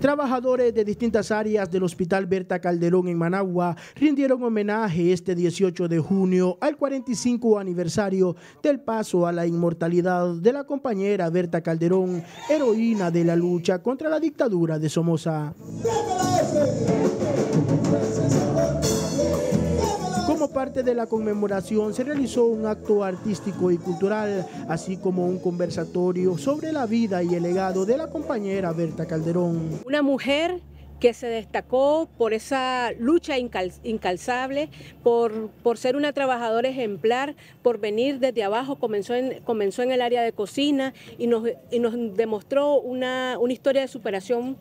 Trabajadores de distintas áreas del Hospital Berta Calderón en Managua rindieron homenaje este 18 de junio al 45 aniversario del paso a la inmortalidad de la compañera Berta Calderón, heroína de la lucha contra la dictadura de Somoza. parte de la conmemoración se realizó un acto artístico y cultural, así como un conversatorio sobre la vida y el legado de la compañera Berta Calderón. Una mujer que se destacó por esa lucha incalzable, por, por, ser una trabajadora ejemplar, por venir desde abajo, comenzó en, comenzó en el área de cocina y nos, nos demostró una, una historia de superación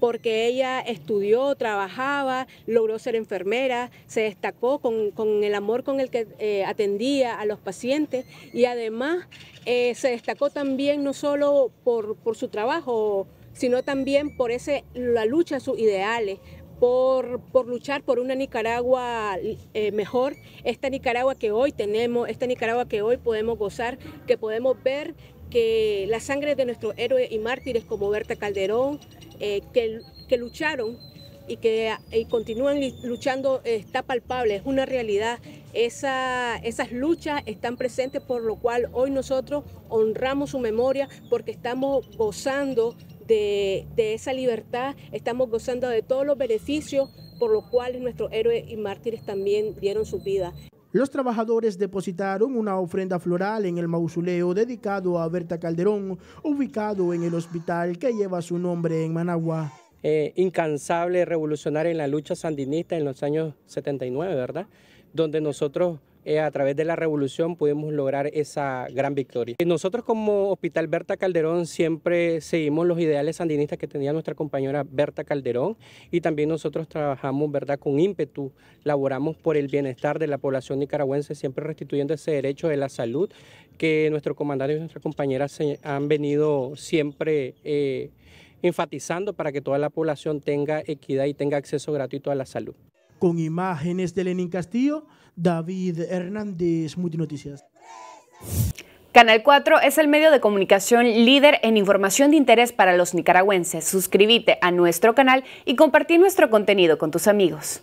porque ella estudió, trabajaba, logró ser enfermera, se destacó con, el amor con el que eh, atendía a los pacientes y además eh, se destacó también no solo por, su trabajo, sino también por ese, la lucha a sus ideales, por, por, luchar por una Nicaragua eh, mejor, esta Nicaragua que hoy tenemos, esta Nicaragua que hoy podemos gozar, que podemos ver que la sangre de nuestros héroes y mártires como Berta Calderón, eh, que, lucharon y que continúan luchando eh, está palpable, es una realidad. esas luchas están presentes, por lo cual hoy nosotros honramos su memoria porque estamos gozando de, de, esa libertad, estamos gozando de todos los beneficios por los cuales nuestros héroes y mártires también dieron su vida. Los trabajadores depositaron una ofrenda floral en el mausoleo dedicado a Berta Calderón, ubicado en el hospital que lleva su nombre en Managua. Eh, incansable, revolucionaria en la lucha sandinista en los años 79, ¿verdad? Donde nosotros eh, a través de la revolución pudimos lograr esa gran victoria. nosotros como Hospital Berta Calderón siempre seguimos los ideales sandinistas que tenía nuestra compañera Berta Calderón y también nosotros trabajamos ¿verdad? con ímpetu, laboramos por el bienestar de la población nicaragüense, siempre restituyendo ese derecho de la salud que nuestro comandante y nuestras compañeras han venido siempre... Eh, enfatizando para que toda la población tenga equidad y tenga acceso gratuito a la salud. Con imágenes de Lenin Castillo, David Hernández, Multinoticias. Canal 4 es el medio de comunicación líder en información de interés para los nicaragüenses. Suscríbete a nuestro canal y compartí nuestro contenido con tus amigos.